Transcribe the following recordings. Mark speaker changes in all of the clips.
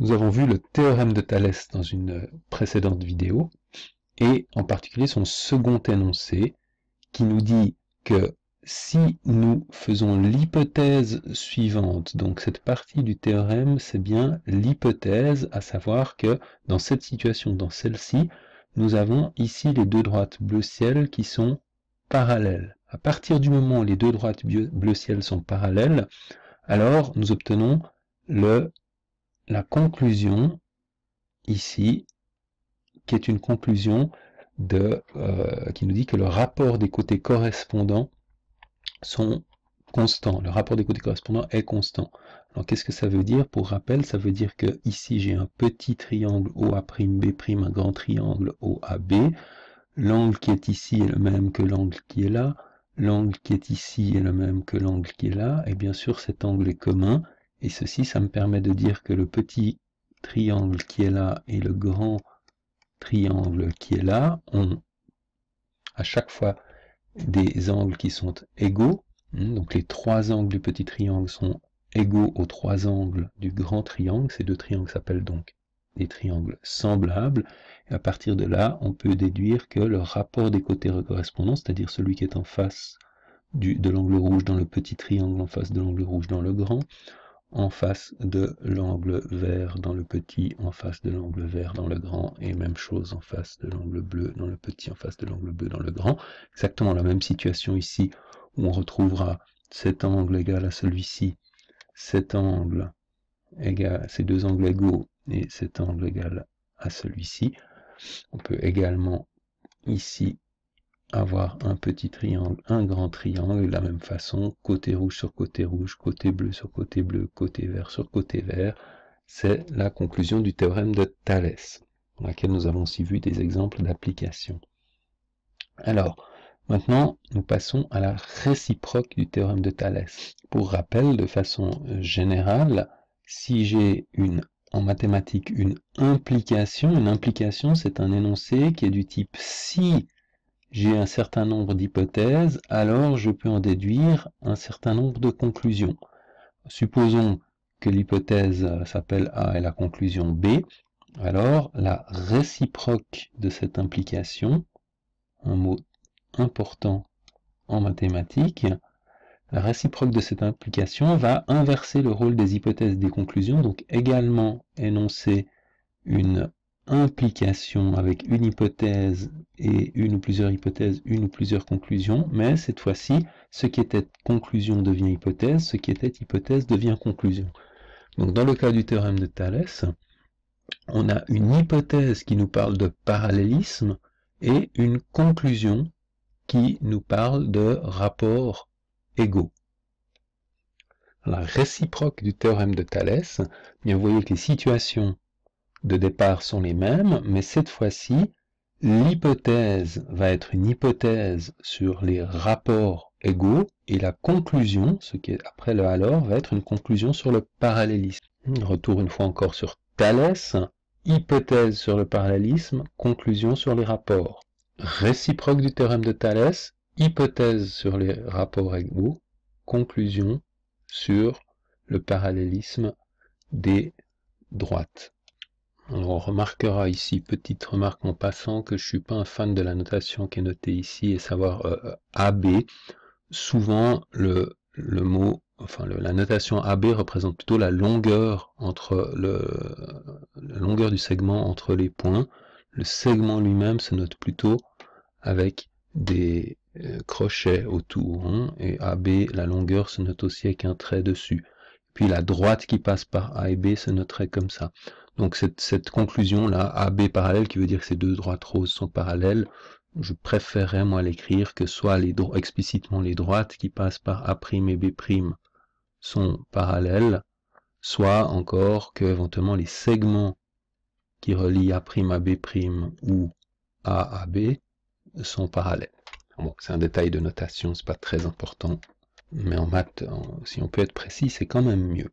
Speaker 1: Nous avons vu le théorème de Thalès dans une précédente vidéo, et en particulier son second énoncé, qui nous dit que si nous faisons l'hypothèse suivante, donc cette partie du théorème, c'est bien l'hypothèse, à savoir que dans cette situation, dans celle-ci, nous avons ici les deux droites bleu ciel qui sont parallèles. À partir du moment où les deux droites bleu ciel sont parallèles, alors nous obtenons le la conclusion ici, qui est une conclusion de, euh, qui nous dit que le rapport des côtés correspondants sont constants. Le rapport des côtés correspondants est constant. Alors qu'est-ce que ça veut dire Pour rappel, ça veut dire que ici j'ai un petit triangle OA'B', un grand triangle OAB. L'angle qui est ici est le même que l'angle qui est là. L'angle qui est ici est le même que l'angle qui est là. Et bien sûr, cet angle est commun. Et ceci, ça me permet de dire que le petit triangle qui est là et le grand triangle qui est là ont à chaque fois des angles qui sont égaux. Hmm, donc les trois angles du petit triangle sont égaux aux trois angles du grand triangle. Ces deux triangles s'appellent donc des triangles semblables. Et à partir de là, on peut déduire que le rapport des côtés correspondants, c'est-à-dire celui qui est en face de l'angle rouge dans le petit triangle en face de l'angle rouge dans le grand, en face de l'angle vert dans le petit, en face de l'angle vert dans le grand, et même chose en face de l'angle bleu dans le petit, en face de l'angle bleu dans le grand. Exactement la même situation ici, où on retrouvera cet angle égal à celui-ci, cet angle égal, ces deux angles égaux, et cet angle égal à celui-ci. On peut également ici avoir un petit triangle, un grand triangle, de la même façon, côté rouge sur côté rouge, côté bleu sur côté bleu, côté vert sur côté vert, c'est la conclusion du théorème de Thalès, dans laquelle nous avons aussi vu des exemples d'application. Alors, maintenant, nous passons à la réciproque du théorème de Thalès. Pour rappel, de façon générale, si j'ai une en mathématiques une implication, une implication c'est un énoncé qui est du type si j'ai un certain nombre d'hypothèses, alors je peux en déduire un certain nombre de conclusions. Supposons que l'hypothèse euh, s'appelle A et la conclusion B, alors la réciproque de cette implication, un mot important en mathématiques, la réciproque de cette implication va inverser le rôle des hypothèses des conclusions, donc également énoncer une implication avec une hypothèse et une ou plusieurs hypothèses, une ou plusieurs conclusions, mais cette fois-ci, ce qui était conclusion devient hypothèse, ce qui était hypothèse devient conclusion. Donc dans le cas du théorème de Thalès, on a une hypothèse qui nous parle de parallélisme et une conclusion qui nous parle de rapport égaux. La réciproque du théorème de Thalès, bien vous voyez que les situations de départ sont les mêmes, mais cette fois-ci, l'hypothèse va être une hypothèse sur les rapports égaux et la conclusion, ce qui est après le alors, va être une conclusion sur le parallélisme. Retour une fois encore sur Thalès, hypothèse sur le parallélisme, conclusion sur les rapports. Réciproque du théorème de Thalès, hypothèse sur les rapports égaux, conclusion sur le parallélisme des droites. On remarquera ici, petite remarque en passant, que je suis pas un fan de la notation qui est notée ici, et savoir euh, euh, AB. Souvent, le, mot, enfin la notation AB représente plutôt la longueur entre le, la longueur du segment entre les points. Le segment lui-même se note plutôt avec des euh, crochets autour, hein, et AB, la longueur se note aussi avec un trait dessus puis la droite qui passe par A et B se noterait comme ça. Donc cette, conclusion-là, AB parallèle, qui veut dire que ces deux droites roses sont parallèles, je préférerais moi l'écrire que soit explicitement les droites qui passent par A' et B' sont parallèles, soit encore que éventuellement les segments qui relient A' à B' ou A à B sont parallèles. c'est un détail de notation, c'est pas très important mais en maths, si on peut être précis, c'est quand même mieux.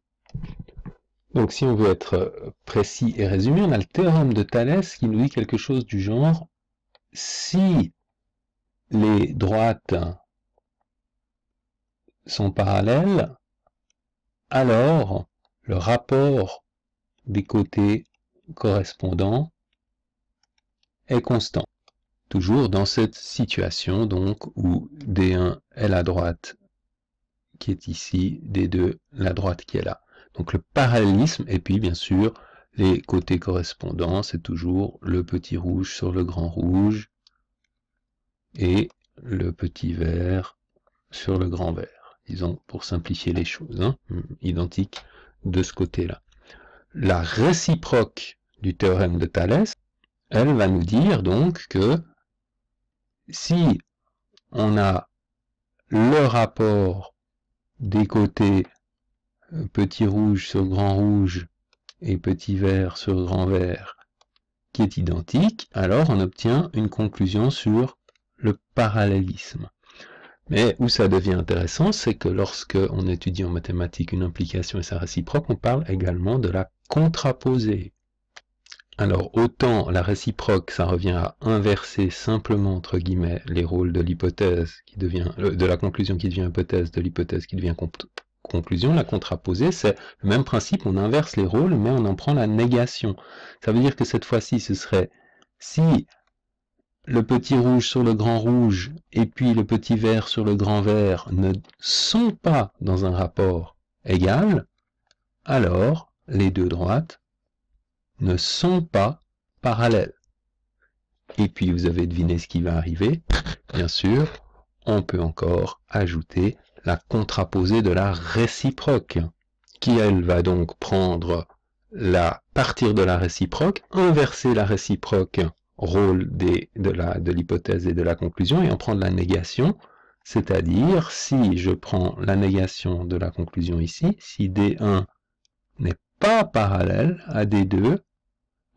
Speaker 1: Donc si on veut être euh, précis et résumé, on a le théorème de Thalès qui nous dit quelque chose du genre si les droites sont parallèles, alors le rapport des côtés correspondants est constant. Toujours dans cette situation donc où D1 est la droite qui est ici, des deux, la droite qui est là. Donc le parallélisme, et puis bien sûr, les côtés correspondants, c'est toujours le petit rouge sur le grand rouge et le petit vert sur le grand vert. Disons, pour simplifier les choses, hein, identique de ce côté-là. La réciproque du théorème de Thalès, elle va nous dire donc que si on a le rapport des côtés euh, petit rouge sur grand rouge et petit vert sur grand vert qui est identique, alors on obtient une conclusion sur le parallélisme. Mais où ça devient intéressant, c'est que lorsque on étudie en mathématiques une implication et sa réciproque, on parle également de la contraposée. Alors autant la réciproque, ça revient à inverser simplement entre guillemets les rôles de l'hypothèse qui devient euh, de la conclusion qui devient hypothèse, de l'hypothèse qui devient conclusion. La contraposée, c'est le même principe, on inverse les rôles, mais on en prend la négation. Ça veut dire que cette fois-ci, ce serait si le petit rouge sur le grand rouge et puis le petit vert sur le grand vert ne sont pas dans un rapport égal, alors les deux droites ne sont pas parallèles. Et puis vous avez deviné ce qui va arriver. Bien sûr, on peut encore ajouter la contraposée de la réciproque, qui elle va donc prendre la partir de la réciproque, inverser la réciproque rôle des, de l'hypothèse et de la conclusion et en prendre la négation, c'est-à-dire si je prends la négation de la conclusion ici, si D1 n'est pas parallèle à D2,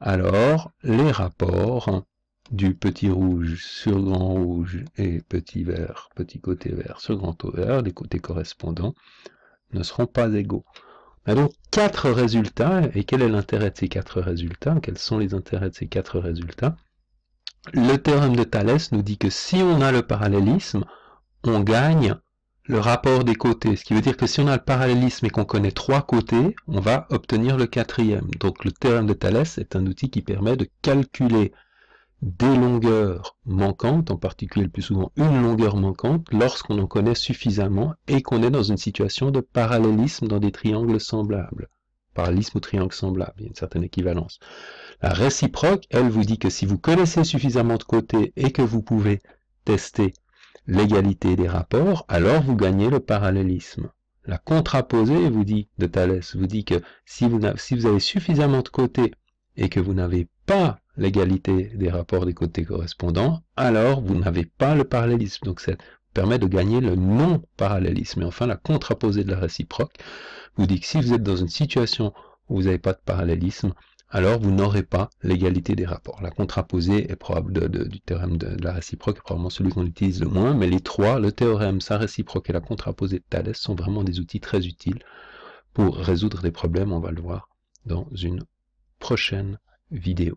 Speaker 1: alors les rapports du petit rouge sur grand rouge et petit vert, petit côté vert sur grand vert, des côtés correspondants, ne seront pas égaux. On a donc quatre résultats, et quel est l'intérêt de ces quatre résultats Quels sont les intérêts de ces quatre résultats Le théorème de Thalès nous dit que si on a le parallélisme, on gagne le rapport des côtés. Ce qui veut dire que si on a le parallélisme et qu'on connaît trois côtés, on va obtenir le quatrième. Donc le théorème de Thalès est un outil qui permet de calculer des longueurs manquantes, en particulier le plus souvent une longueur manquante, lorsqu'on en connaît suffisamment et qu'on est dans une situation de parallélisme dans des triangles semblables. Parallélisme ou triangle semblable, il y a une certaine équivalence. La réciproque, elle vous dit que si vous connaissez suffisamment de côtés et que vous pouvez tester l'égalité des rapports, alors vous gagnez le parallélisme. La contraposée vous dit, de Thalès, vous dit que si vous, si vous avez suffisamment de côtés et que vous n'avez pas l'égalité des rapports des côtés correspondants, alors vous n'avez pas le parallélisme. Donc ça permet de gagner le non-parallélisme. Et enfin, la contraposée de la réciproque vous dit que si vous êtes dans une situation où vous n'avez pas de parallélisme, alors vous n'aurez pas l'égalité des rapports. La contraposée est probable du théorème de, la réciproque est probablement celui qu'on utilise le moins, mais les trois, le théorème, sa réciproque et la contraposée de Thalès sont vraiment des outils très utiles pour résoudre des problèmes, on va le voir dans une prochaine vidéo.